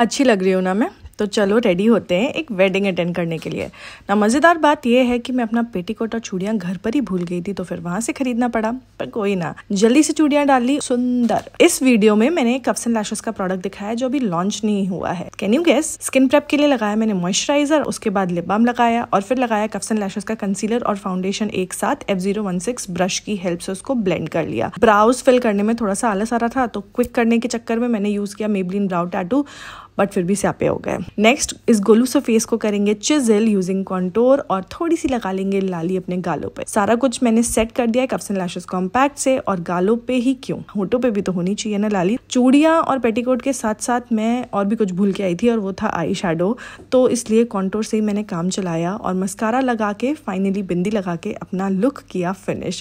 अच्छी लग रही हूँ ना मैं तो चलो रेडी होते हैं एक वेडिंग अटेंड करने के लिए ना मज़ेदार बात यह है कि मैं अपना पेटीकोट और चूड़ियाँ घर पर ही भूल गई थी तो फिर वहाँ से खरीदना पड़ा पर कोई ना जल्दी से चूड़ियाँ डाल ली सुंदर इस वीडियो में मैंने एक एंड लैशेस का प्रोडक्ट दिखाया जो अभी लॉन्च नहीं हुआ है can you guess skin prep के लिए लगाया मैंने मॉइस्चराइजर उसके बाद लिप बाम लगाया और फिर लगाया कप्स लैशेस का कंसीलर और फाउंडेशन एक साथ F zero one six brush की हेल्प से उसको ब्लेंड कर लिया ब्राउज फिल करने में थोड़ा सा आलस आ रहा था तो क्विक करने के चक्कर में मैंने यूज किया मेबलिन ब्राउ टैटू बट फिर भी स्यापे हो गए नेक्स्ट इस गोलू से फेस को करेंगे चिजिल यूजिंग कॉन्टोर और थोड़ी सी लगा लेंगे लाली अपने गालों पर सारा कुछ मैंने सेट कर दिया है एंड कॉम्पैक्ट से और गालों पे ही क्यों होटो पे भी तो होनी चाहिए ना लाली चूड़िया और पेटीकोट के साथ साथ मैं और भी कुछ भूल के आई थी और वो था आई शेडो तो इसलिए कॉन्टोर से ही मैंने काम चलाया और मस्कारा लगा के फाइनली बिंदी लगा के अपना लुक किया फिनिश